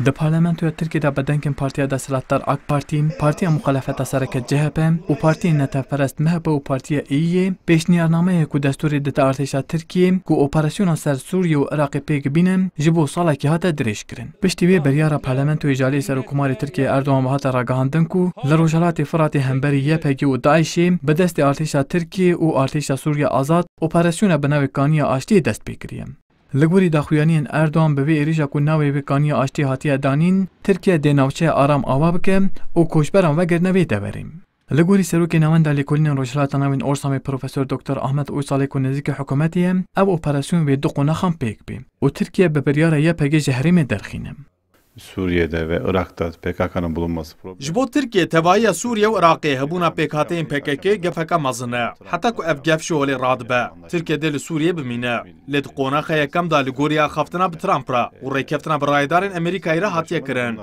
Di parlamentoya Tirkiyədə bədəngin partiya dəsəlatlar AK Parti, partiya müxalifətə sərəkət CHP u partiya nətəfərəst MHP u partiya İYİ, peşniyarnameye ku desturi dite artêşa Tirkiye ku operasyona ser Sûriye û Iraqê pêk bînin ji bo salekê hate dirêj kirin. Piştî wê beryara parlamentoyê jalê serokkumarê Tirkiye Erdogan hate ragahandin ku li Rojhelatê Firatê hemberî YPG û Daişê bi destê artêşa Tirkiye û artêşa Sûriye Azad operasyona bi navê kaniya aştiyê dest pê kiriye. لگوری د خویانین اردوان به وی ایریجا کو ناوې وکانی آشتی هاتی دانین ترکیه د آرام آوا ک او کوشبران و نوی دوریم لگوری سروک نوان د لیکولین روشلات نوین اورسام پروفسور دکتر احمد اویسالی کو نزدیک حکومتیه او اپراسیون به دو قناخم پیک بیم او ترکیه به بریار یه پگه جهریم درخینم Suriye'de ve Irak'ta PKK'nın bulunması problemi. Jibo Türkiye tevaiya Suriye ve Irak'e hebuna PKK'in PKK gefeka mazına. Hatta ku ev gefşi olay radbe. Türkiye de li Suriye bimine. Led qonaxa yakam da li Goriya xaftina bi Trumpra u rekeftina bi raydarin Amerika'yı ra hatiye kirin.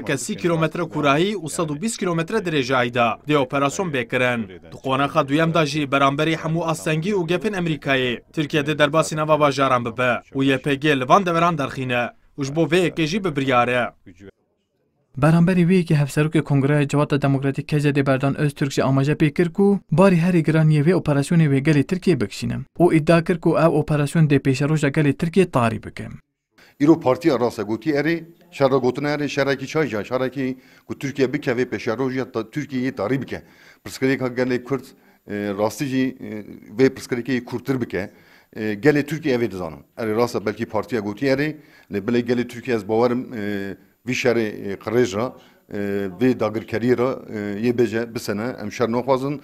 30 kilometre kurahi u 120 kilometre derecayda de operasyon bekirin. Di qonaxa duyam da jî beramberi hamu asengi u gefên Amerikayê. Türkiye de derbasî nava bajaran bibe û YPG li van deveran derxîne ji bo vê yekê jî bibiryare. Berhemberî wê yekî hevserokê Kongreya Cewata Demokratîk Kecedê Berdan Öztürk ji amaje pê kir ku barî herî giraniyê vê operasyonê wê gelê Tirkiye bikişînin. O iddia kir ku ew operasyon dê pêşeroja gelê Tirkiye tarî bikin. Îro partiya rasegotî erê şera gotina erê şerekî çayca şerekî ku Türkiye bike vê pêşeroja Tirkiyeyê tarî bike. Pirsgirêka gelê Kurd e, rastî jî e, vê pirsgirêkê kurtir bike. گله ترکیه اوی دزانن اری راستا بلکی پارتیا گوتی اری بله گله ترکیه از باورم وی شر قریج را وی داگرکری را یه بجه بسنه امشر نخوازن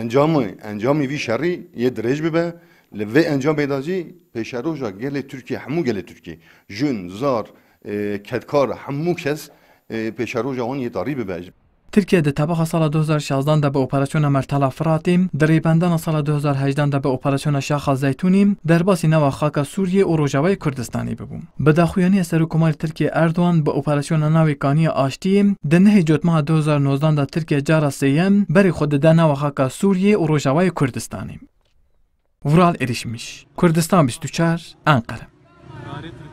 انجام انجام وی شری یه درج ببه ve encam bedaci peşeroja gele Türkiye hemu gele Türkiye jün zar kedkar hemu kes peşeroja on yetarî bibe ترکیه در تبخه سال 2016 به اپراسیون مرتلا فراتیم در ایبندن سال 2018 به اپراسیون شاخ زیتونیم در باسی نو خاک سوریه و روجاوی کردستانی ببوم به دخویانی سر کومال ترکیه اردوان به اپراسیون نویکانی کانی آشتیم د نه جوت 2019 ترکیه جار سیم بری خود د نو خاک سوریه و روجاوی کردستانیم. ورال کوردستان کردستان 24 انقره